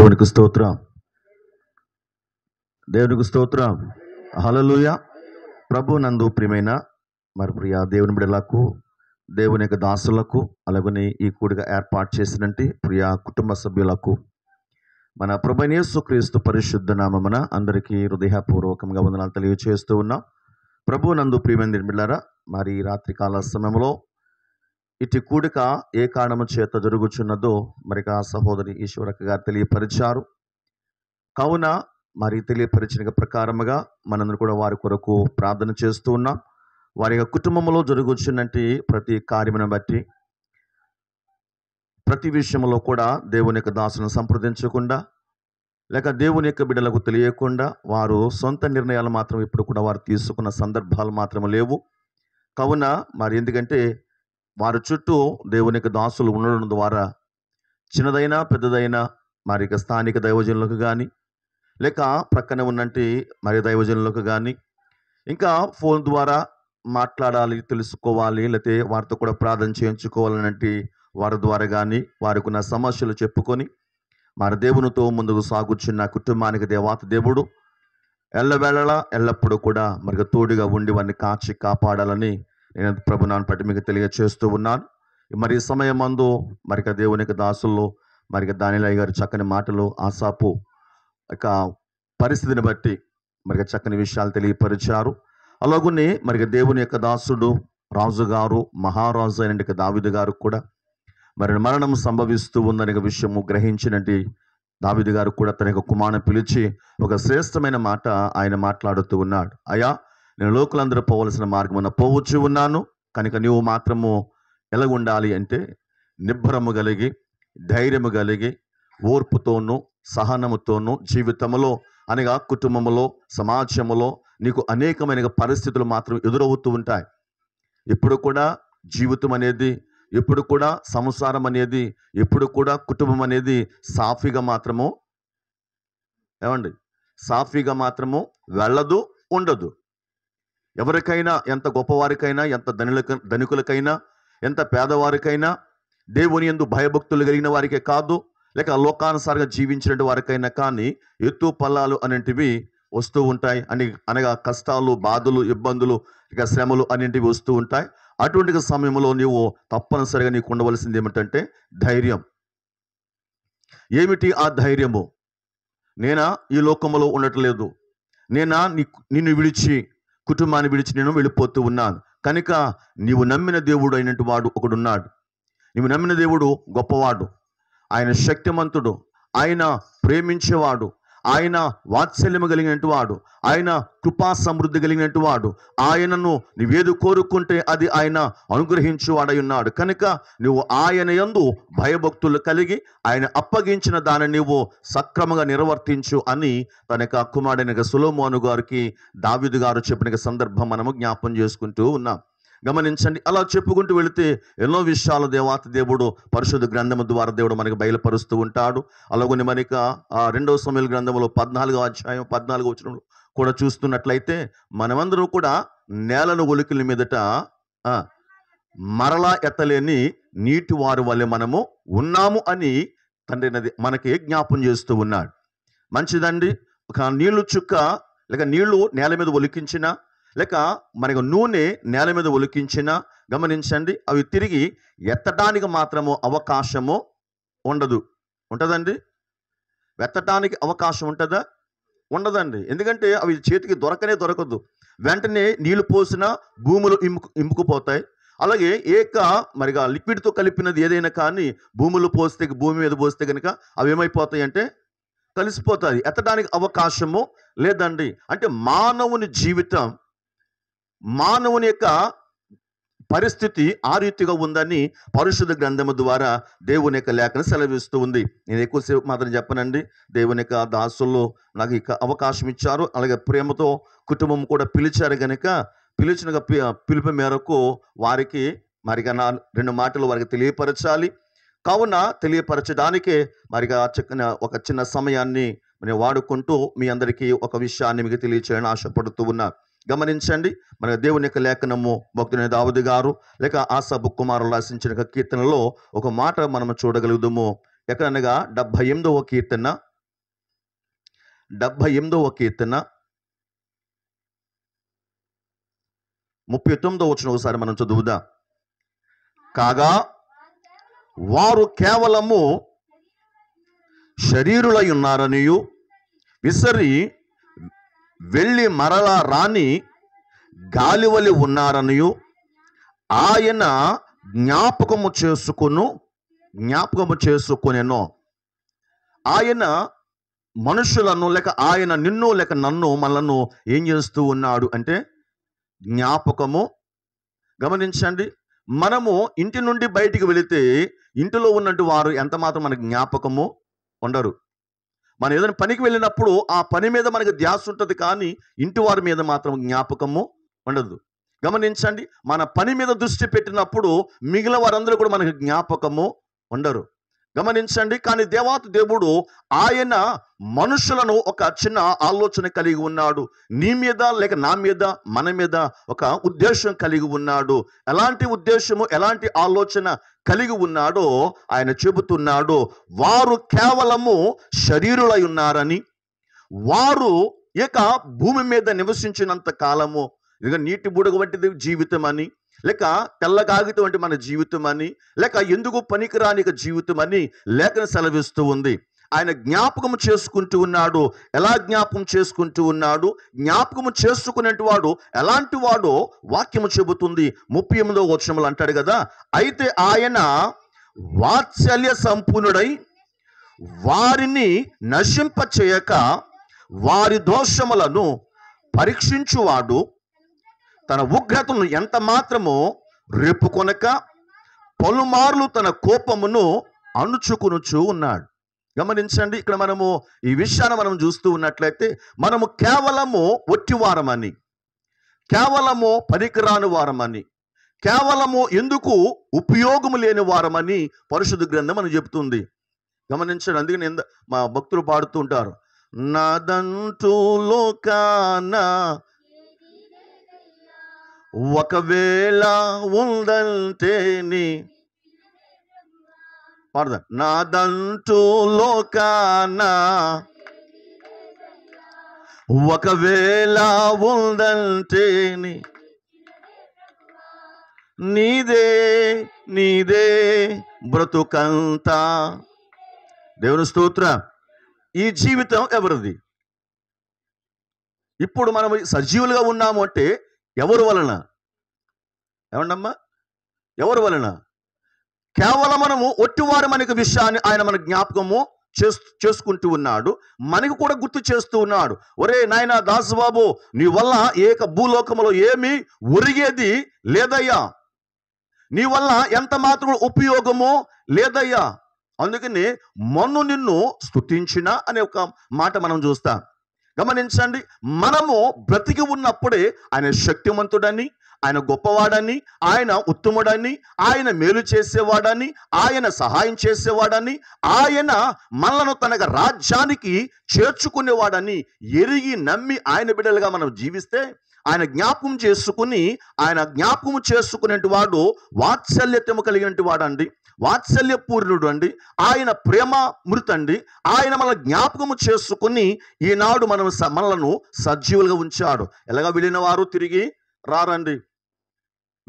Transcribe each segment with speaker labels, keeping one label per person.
Speaker 1: దేవునికి స్తోత్రం దేవునికి స్తోత్రం హలలుయ ప్రభు నందు ప్రియమైన మరి ప్రియ దేవుని బిడలకు దేవుని యొక్క దాసులకు అలాగని ఈ కూడిగా ఏర్పాటు చేసినట్టు ప్రియ కుటుంబ సభ్యులకు మన ప్రభునేసు క్రీస్తు పరిశుద్ధ నామమున అందరికీ హృదయపూర్వకంగా వందనాలు తెలియజేస్తూ ఉన్నాం ప్రభు నందు ప్రియమైన బిడ్డారా మరి రాత్రికాల సమయంలో ఇటు కూడిక ఏ కారణము చేత జరుగుచున్నదో మరి ఆ సహోదరి ఈశ్వరక్క గారు తెలియపరిచారు కావున మరి తెలియపరిచిన ప్రకారముగా మనందరూ కూడా వారి కొరకు ప్రార్థన చేస్తూ ఉన్నాం వారి యొక్క కుటుంబంలో జరుగుచున్నట్టు ప్రతి కార్యమును బట్టి ప్రతి విషయంలో కూడా దేవుని యొక్క దాసును సంప్రదించకుండా లేక దేవుని యొక్క బిడ్డలకు తెలియకుండా వారు సొంత నిర్ణయాలు మాత్రం ఇప్పుడు కూడా వారు తీసుకున్న సందర్భాలు మాత్రం లేవు కావున మరి ఎందుకంటే వారి చుట్టూ దేవునికి దాసులు ఉండడం ద్వారా చిన్నదైనా పెద్దదైనా మరి స్థానిక దైవజనులకు కానీ లేక ప్రక్కనే ఉన్నట్టు మరి దైవజనులకు కానీ ఇంకా ఫోన్ ద్వారా మాట్లాడాలి తెలుసుకోవాలి లేకపోతే వారితో కూడా ప్రార్థన చేయించుకోవాలన్నట్టు వారి ద్వారా కానీ వారికి ఉన్న సమస్యలు చెప్పుకొని మరి దేవునితో ముందుకు సాగుచున్న కుటుంబానికి దేవాత దేవుడు ఎల్లవేళలా ఎల్లప్పుడూ కూడా మరి తోడుగా ఉండి వారిని కాచి కాపాడాలని నేను ప్రభు నాన్న పట్టి మీకు తెలియచేస్తూ ఉన్నాను మరి ఈ సమయం మందు మరిక దేవునికి దాసుల్లో మరిక దానిలయ్య గారు చక్కని మాటలు ఆసాపు ఇక పరిస్థితిని బట్టి మరిక చక్కని విషయాలు తెలియపరిచారు అలాగనే మరిక దేవుని యొక్క దాసుడు రాజుగారు మహారాజు అయిన దావిదు గారు కూడా మరి మరణం సంభవిస్తూ ఉందనే విషయము గ్రహించినటి దావిదు గారు కూడా తన యొక్క కుమారుని పిలిచి ఒక శ్రేష్టమైన మాట ఆయన మాట్లాడుతూ ఉన్నాడు అయా నేను లోకులందరూ పోవలసిన మార్గమున పోవచ్చు ఉన్నాను కనుక నీవు మాత్రము ఎలా ఉండాలి అంటే నిబ్బరము కలిగి ధైర్యము కలిగి ఓర్పుతోనూ సహనముతోనూ జీవితంలో అనగా కుటుంబంలో సమాజంలో నీకు అనేకమైన పరిస్థితులు మాత్రం ఎదురవుతూ ఉంటాయి ఎప్పుడు కూడా జీవితం అనేది ఎప్పుడు కూడా సంసారం అనేది ఎప్పుడు కూడా కుటుంబం అనేది సాఫీగా మాత్రము ఏమండి సాఫీగా మాత్రము వెళ్ళదు ఉండదు ఎవరికైనా ఎంత గొప్పవారికైనా ఎంత ధనులకు ధనికులకైనా ఎంత పేదవారికైనా దేవుని ఎందు భయభక్తులు కలిగిన వారికే కాదు లేక లోకానుసారంగా జీవించిన వారికైనా కానీ ఎత్తు పల్లాలు అనేటివి వస్తూ ఉంటాయి అని అనగా కష్టాలు బాధలు ఇబ్బందులు ఇక శ్రమలు అనేటివి వస్తూ ఉంటాయి అటువంటి సమయంలో నీవు తప్పనిసరిగా నీకు ఉండవలసింది ఏమిటంటే ధైర్యం ఏమిటి ఆ ధైర్యము నేనా ఈ లోకంలో ఉండట్లేదు నేనా నిన్ను విడిచి కుటుంబాన్ని విడిచి నేను వెళ్ళిపోతూ ఉన్నాను కనుక నీవు నమ్మిన దేవుడు అయినట్టు వాడు ఒకడున్నాడు నీవు నమ్మిన దేవుడు గొప్పవాడు ఆయన శక్తిమంతుడు ఆయన ప్రేమించేవాడు ఆయన వాత్సల్యము కలిగినట్టు వాడు ఆయన కృపా సమృద్ధి కలిగినట్టు వాడు ఆయనను నీవేది కోరుకుంటే అది ఆయన అనుగ్రహించువాడై ఉన్నాడు కనుక నువ్వు ఆయన ఎందు భయభక్తులు కలిగి ఆయన అప్పగించిన దాన్ని నీవు సక్రమంగా నిర్వర్తించు అని తన యొక్క కుమారుడైన సులోమోను గారికి దావిదు గారు చెప్పిన సందర్భం మనము జ్ఞాపం చేసుకుంటూ ఉన్నాం గమనించండి అలా చెప్పుకుంటూ వెళితే ఎన్నో విషయాలు దేవాత దేవుడు పరిశుద్ధ గ్రంథము ద్వారా దేవుడు మనకి బయలుపరుస్తూ ఉంటాడు అలాగని మనకి రెండవ సమయాల గ్రంథంలో పద్నాలుగో అధ్యాయం పద్నాలుగో వచ్చినప్పుడు కూడా చూస్తున్నట్లయితే మనమందరూ కూడా నేలను ఒలికిల మీదట మరలా ఎత్తలేని నీటి వారు వల్ల మనము ఉన్నాము అని తండ్రి మనకి జ్ఞాపం చేస్తూ ఉన్నాడు మంచిదండి ఒక నీళ్లు చుక్క లేక నీళ్లు నేల మీద ఒలికించినా లేక మనకు నూనె నేల మీద ఒలికించినా గమనించండి అవి తిరిగి ఎత్తటానికి మాత్రము అవకాశము ఉండదు ఉంటుందండి వెత్తటానికి అవకాశం ఉంటుందా ఉండదండి ఎందుకంటే అవి చేతికి దొరకనే దొరకదు వెంటనే నీళ్లు పోసినా భూములు ఇమ్ముకు ఇంపుకుపోతాయి అలాగే ఏక మరిగా లిక్విడ్తో కలిపినది ఏదైనా కానీ భూములు పోస్తే భూమి మీద పోస్తే కనుక అవి ఏమైపోతాయి అంటే కలిసిపోతాయి ఎత్తడానికి అవకాశము లేదండి అంటే మానవుని జీవితం మానవుని యొక్క పరిస్థితి ఆ రీతిగా ఉందని పరిశుద్ధ గ్రంథము ద్వారా దేవుని యొక్క లేఖను సెలవిస్తూ ఉంది నేను ఎక్కువసేపు మాత్రం చెప్పనండి దేవుని యొక్క దాసుల్లో నాకు ఇక అవకాశం ఇచ్చారు అలాగే ప్రేమతో కుటుంబం కూడా పిలిచారు కనుక పిలిచిన పిలుపు మేరకు వారికి మరిగా నా రెండు మాటలు వారికి తెలియపరచాలి కావున తెలియపరచడానికే మరిగా చక్కని ఒక చిన్న సమయాన్ని నేను వాడుకుంటూ మీ అందరికీ ఒక విషయాన్ని మీకు తెలియచేయాలని ఆశపడుతూ ఉన్నా గమనించండి మన దేవుని యొక్క లేఖనము భక్తుని దావుది గారు లేక ఆశా బుక్కుమారు రాసించిన కీర్తనలో ఒక మాట మనం చూడగలుగుదాము ఎక్కడనగా డెబ్భై ఎనిమిదవ కీర్తన డెబ్భై ఎనిమిదవ కీర్తన ముప్పై తొమ్మిదో వచ్చిన ఒకసారి మనం చదువుదాం కాగా వారు కేవలము శరీరులై ఉన్నారనియు విసరి వెళ్ళి మరలా రాని గాలివలి ఉన్నారనియు ఆయన జ్ఞాపకము చేసుకును జ్ఞాపకము చేసుకునేను ఆయన మనుషులను లేక ఆయన నిన్ను లేక నన్ను మనను ఏం చేస్తూ ఉన్నాడు అంటే జ్ఞాపకము గమనించండి మనము ఇంటి నుండి బయటికి వెళితే ఇంటిలో ఉన్నట్టు వారు ఎంత మాత్రం మన జ్ఞాపకము ఉండరు మనం ఏదైనా పనికి వెళ్ళినప్పుడు ఆ పని మీద మనకు ధ్యాస ఉంటుంది కానీ ఇంటి వారి మీద మాత్రం జ్ఞాపకము ఉండదు గమనించండి మన పని మీద దృష్టి పెట్టినప్పుడు మిగిలిన వారందరూ కూడా మనకు జ్ఞాపకము ఉండరు గమనించండి కానీ దేవాత దేవుడు ఆయన మనుషులను ఒక చిన్న ఆలోచన కలిగి ఉన్నాడు నీ మీద లేక నా మీద మన మీద ఒక ఉద్దేశం కలిగి ఉన్నాడు ఎలాంటి ఉద్దేశము ఎలాంటి ఆలోచన కలిగి ఉన్నాడో ఆయన చెబుతున్నాడు వారు కేవలము శరీరులై ఉన్నారని వారు ఇక భూమి మీద నివసించినంత కాలము ఇక నీటి బుడగ వంటిది జీవితం అని లేక తెల్ల కాగితం అంటే మన జీవితం అని లేక ఎందుకు పనికిరాని జీవితం అని లేఖను సెలవిస్తూ ఉంది ఆయన జ్ఞాపకం చేసుకుంటూ ఉన్నాడు ఎలా జ్ఞాపకం చేసుకుంటూ ఉన్నాడు జ్ఞాపకము చేసుకునేటి వాడు ఎలాంటి వాడో వాక్యము చెబుతుంది ముప్పై ఎనిమిదో వచనములు అంటాడు కదా అయితే ఆయన వాత్సల్య సంపూర్ణుడై వారిని నశింపచేయక వారి దోషములను పరీక్షించువాడు తన ఉగ్రతను ఎంత మాత్రము రేపుకొనక పలుమార్లు తన కోపమును అణుచుకునుచూ ఉన్నాడు గమనించండి ఇక్కడ మనము ఈ విషయాన్ని మనం చూస్తూ ఉన్నట్లయితే మనము కేవలము ఒట్టివారమని కేవలము పనికిరాని వారమని కేవలము ఎందుకు ఉపయోగము లేని వారమని పరిశుద్ధ గ్రంథం అని చెబుతుంది గమనించండి అందుకని మా భక్తులు పాడుతుంటారు నాదంటూ లోకాన ఒకవేళ ఉందంటే నీ నా నాదంటూ లోకాన ఒకవేళ ఉందంటే నీదే నీదే బ్రతుకంతా దేవుని స్తోత్ర ఈ జీవితం ఎవరిది ఇప్పుడు మనం సజీవులుగా ఉన్నాము అంటే ఎవరు వలన ఏమండమ్మా ఎవరు వలన కేవలం మనము ఒట్టివారు మనకి విషయాన్ని ఆయన మన జ్ఞాపకము చేసుకుంటూ ఉన్నాడు మనకి కూడా గుర్తు చేస్తూ ఉన్నాడు ఒరే నాయన దాసుబాబు నీ వల్ల ఏక భూలోకములో ఏమి ఒరిగేది లేదయ్యా నీ వల్ల ఎంత మాత్రం ఉపయోగము లేదయ్యా అందుకని మొన్ను నిన్ను స్థుతించిన అనే ఒక మాట మనం చూస్తాం గమనించండి మనము బ్రతికి ఉన్నప్పుడే ఆయన శక్తివంతుడని ఆయన గొప్పవాడని ఆయన ఉత్తముడని ఆయన మేలు చేసేవాడని ఆయన సహాయం చేసేవాడని ఆయన మనలను తన రాజ్యానికి చేర్చుకునేవాడని ఎరిగి నమ్మి ఆయన బిడ్డలుగా మనం జీవిస్తే ఆయన జ్ఞాపకం చేసుకుని ఆయన జ్ఞాపకం చేసుకునే వాడు వాత్సల్యతము కలిగినటువంటి వాడండి వాత్సల్యపూర్ణుడు అండి ఆయన ప్రేమ మృతండి ఆయన మన జ్ఞాపకము చేసుకుని ఈనాడు మనం మనలను సజీవులుగా ఉంచాడు ఎలాగ వెళ్ళిన వారు తిరిగి రారండి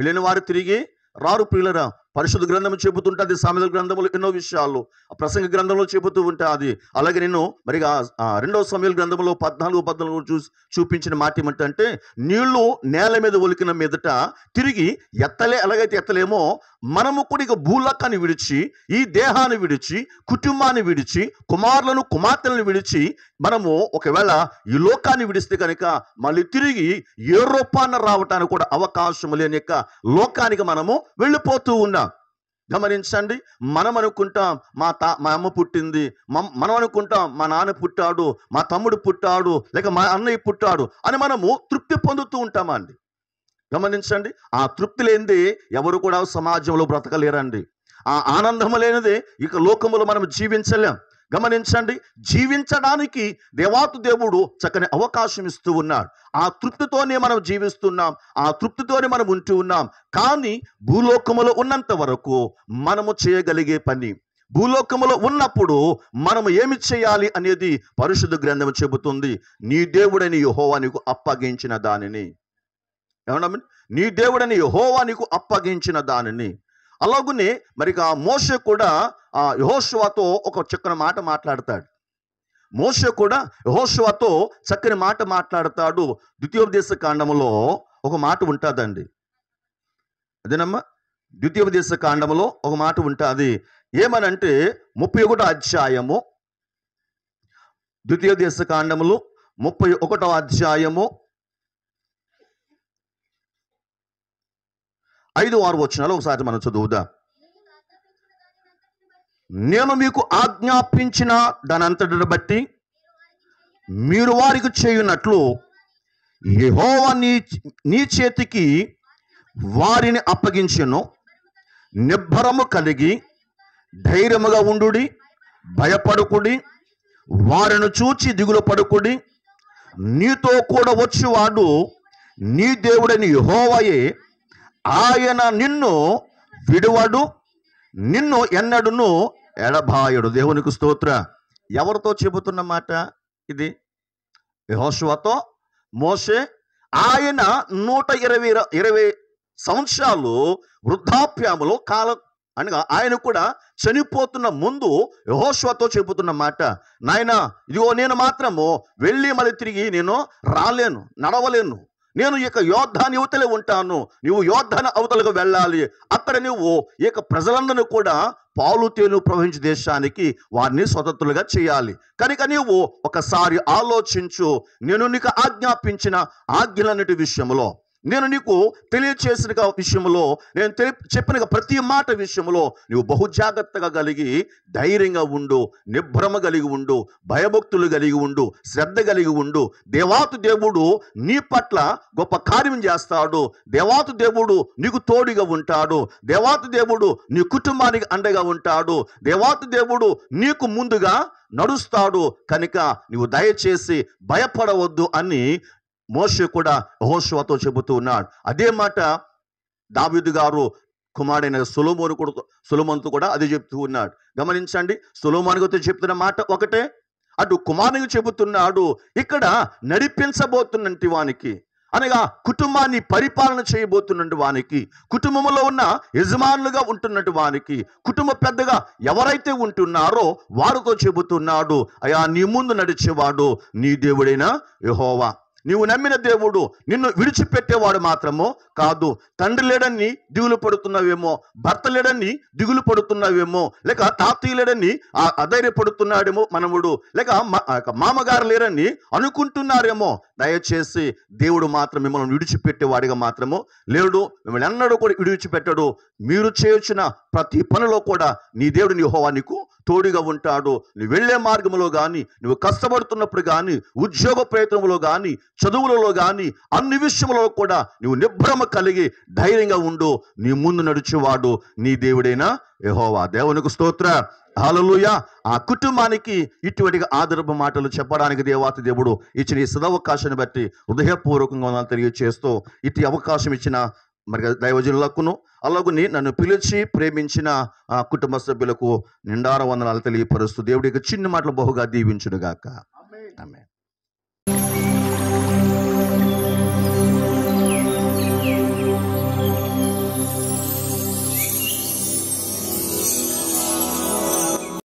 Speaker 1: వెళ్ళిన వారు తిరిగి రారు ప్రియులరా పరిశుద్ధ గ్రంథం చెబుతుంటుంది సామెత గ్రంథములు ఎన్నో విషయాలు ప్రసంగ గ్రంథంలో చెబుతూ ఉంటుంది అలాగే నేను మరి రెండవ సమయాల గ్రంథంలో పద్నాలుగు పద్నాలుగు చూ చూపించిన మాట ఏమంటే నీళ్లు నేల మీద ఒలికిన మీదట తిరిగి ఎత్తలే ఎలాగైతే ఎత్తలేమో మనము కూడా ఇక భూలకాన్ని విడిచి ఈ దేహాన్ని విడిచి కుటుంబాన్ని విడిచి కుమారులను కుమార్తెలను విడిచి మనము ఒకవేళ ఈ లోకాన్ని విడిస్తే కనుక మళ్ళీ తిరిగి ఏ రూపాన్ని రావటానికి కూడా అవకాశం లేని యొక్క లోకానికి మనము వెళ్ళిపోతూ ఉన్నాం గమనించండి మనం అనుకుంటాం మా తా మా అమ్మ పుట్టింది మనం అనుకుంటాం మా నాన్న పుట్టాడు మా తమ్ముడు పుట్టాడు లేక మా అన్నయ్య పుట్టాడు అని మనము తృప్తి పొందుతూ ఉంటామండి గమనించండి ఆ తృప్తి లేనిది ఎవరు కూడా సమాజంలో బ్రతకలేరండి ఆ ఆనందము లేనిది ఇక లోకంలో మనం జీవించలేం గమనించండి జీవించడానికి దేవాతు దేవుడు చక్కని అవకాశం ఇస్తూ ఉన్నాడు ఆ తృప్తితోనే మనం జీవిస్తున్నాం ఆ తృప్తితోనే మనం ఉంటూ ఉన్నాం కానీ భూలోకములో ఉన్నంత వరకు మనము చేయగలిగే పని భూలోకములో ఉన్నప్పుడు మనం ఏమి చేయాలి అనేది పరిశుద్ధ గ్రంథం చెబుతుంది నీ దేవుడని యహోవా అప్పగించిన దానిని ఏమన్నా నీ దేవుడని యహోవా అప్పగించిన దానిని అలాగునే మరి ఆ మోస కూడా ఆ యహోశ్వాతో ఒక చక్కని మాట మాట్లాడతాడు మోస కూడా యహోశ్వాతో చక్కని మాట మాట్లాడతాడు ద్వితీయోపదేశ కాండములో ఒక మాట ఉంటుందండి అదేనమ్మా ద్వితీయోపదేశ కాండములో ఒక మాట ఉంటుంది ఏమనంటే ముప్పై ఒకటో అధ్యాయము ద్వితీయోపదేశ కాండములు ముప్పై ఒకటో అధ్యాయము ఐదు ఆరు వచ్చినాలో ఒకసారి మనం చదువుదా నేను మీకు ఆజ్ఞాపించిన దానంతటిని బట్టి మీరు వారికి చేయునట్లు యహోవ నీ నీ చేతికి వారిని అప్పగించను నిబ్బరము కలిగి ధైర్యముగా ఉండు భయపడుకుడి వారిని చూచి దిగులు పడుకుడి నీతో కూడా వచ్చేవాడు నీ దేవుడని యహోవయే ఆయన నిన్ను విడువడు నిన్ను ఎన్నడును ఎడబాయుడు దేవునికి స్తోత్ర ఎవరితో చెబుతున్న మాట ఇది యహోశువతో మోసే ఆయన నూట ఇరవై ఇరవై సంవత్సరాలు వృద్ధాప్యాములో కాలం అనగా ఆయన కూడా చనిపోతున్న ముందు యహోశ్వతో చెబుతున్న మాట నాయన ఇదిగో నేను మాత్రము వెళ్ళి మళ్ళీ తిరిగి నేను రాలేను నడవలేను నేను ఇక యోద్ధాని అవతలే ఉంటాను నువ్వు యోద్ధాన అవతలకు వెళ్ళాలి అక్కడ నువ్వు ఇక ప్రజలందరూ కూడా పాలు తేను ప్రవహించే దేశానికి వారిని స్వతంత్రులుగా చేయాలి కనుక నీవు ఒకసారి ఆలోచించు నేను నీకు ఆజ్ఞాపించిన ఆజ్ఞలన్నిటి విషయంలో నేను నీకు తెలియచేసిన విషయంలో నేను తెలి చెప్పిన ప్రతి మాట విషయంలో నువ్వు బహు జాగ్రత్తగా కలిగి ధైర్యంగా ఉండు నిభ్రమ కలిగి ఉండు భయభక్తులు కలిగి ఉండు శ్రద్ధ కలిగి ఉండు దేవాతు దేవుడు నీ పట్ల గొప్ప కార్యం చేస్తాడు దేవాతు దేవుడు నీకు తోడుగా ఉంటాడు దేవాతు దేవుడు నీ కుటుంబానికి అండగా ఉంటాడు దేవాతు దేవుడు నీకు ముందుగా నడుస్తాడు కనుక నువ్వు దయచేసి భయపడవద్దు అని మోషే కూడా హోషువాతో చెబుతూ ఉన్నాడు అదే మాట దావిదు గారు కుమారుడైన సులోమోను కూడా సులోమోన్తో కూడా అదే చెప్తూ ఉన్నాడు గమనించండి సులోమోనితో చెప్తున్న మాట ఒకటే అటు కుమారునికి చెబుతున్నాడు ఇక్కడ నడిపించబోతున్నటి వానికి అనగా కుటుంబాన్ని పరిపాలన చేయబోతున్నట్టు వానికి కుటుంబంలో ఉన్న యజమానులుగా ఉంటున్నట్టు వానికి కుటుంబ పెద్దగా ఎవరైతే ఉంటున్నారో వారితో చెబుతున్నాడు అయా నీ ముందు నడిచేవాడు నీ దేవుడైన యహోవా నీవు నమ్మిన దేవుడు నిన్ను విడిచిపెట్టేవాడు మాత్రము కాదు తండ్రి లేడని దిగులు పడుతున్నావేమో భర్త లేడని దిగులు పడుతున్నావేమో లేక తాతయ్య లేడని అధైర్యపడుతున్నాడేమో మనవుడు లేక మామగారు లేరని అనుకుంటున్నారేమో దయచేసి దేవుడు మాత్రం మిమ్మల్ని విడిచిపెట్టేవాడిగా మాత్రము లేడు మిమ్మల్ని ఎన్నడూ కూడా విడిచిపెట్టడు మీరు చేర్చిన ప్రతి పనిలో కూడా నీ దేవుడు నీ హోవా నీకు తోడుగా ఉంటాడు నువ్వు వెళ్ళే మార్గంలో కానీ నువ్వు కష్టపడుతున్నప్పుడు కానీ ఉద్యోగ ప్రయత్నంలో కానీ చదువులలో కానీ అన్ని విషయంలో కూడా నువ్వు నిభ్రమ కలిగి ధైర్యంగా ఉండు నీ ముందు నడిచేవాడు నీ దేవుడైనా యహోవా దేవునికి స్తోత్ర హలలుయ ఆ కుటుంబానికి ఇటువంటి ఆదర్భ మాటలు చెప్పడానికి దేవాతి దేవుడు ఇచ్చిన ఈ సదవకాశాన్ని బట్టి హృదయపూర్వకంగా ఉందని తెలియజేస్తూ ఇటు అవకాశం ఇచ్చిన మరి దైవజనులకును అలాగుని నన్ను పిలిచి ప్రేమించిన ఆ కుటుంబ సభ్యులకు నిండార వందనాలు తెలియపరుస్తూ దేవుడికి చిన్న మాటలు బహుగా దీవించుడుగాక ఆమె